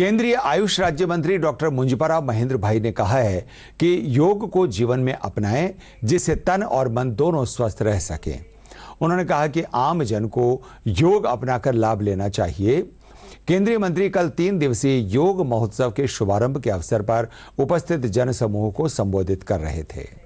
केंद्रीय आयुष राज्य मंत्री डॉक्टर मुंजपरा महेंद्र भाई ने कहा है कि योग को जीवन में अपनाएं जिससे तन और मन दोनों स्वस्थ रह सकें उन्होंने कहा कि आम जन को योग अपनाकर लाभ लेना चाहिए केंद्रीय मंत्री कल तीन दिवसीय योग महोत्सव के शुभारंभ के अवसर पर उपस्थित जनसमूह को संबोधित कर रहे थे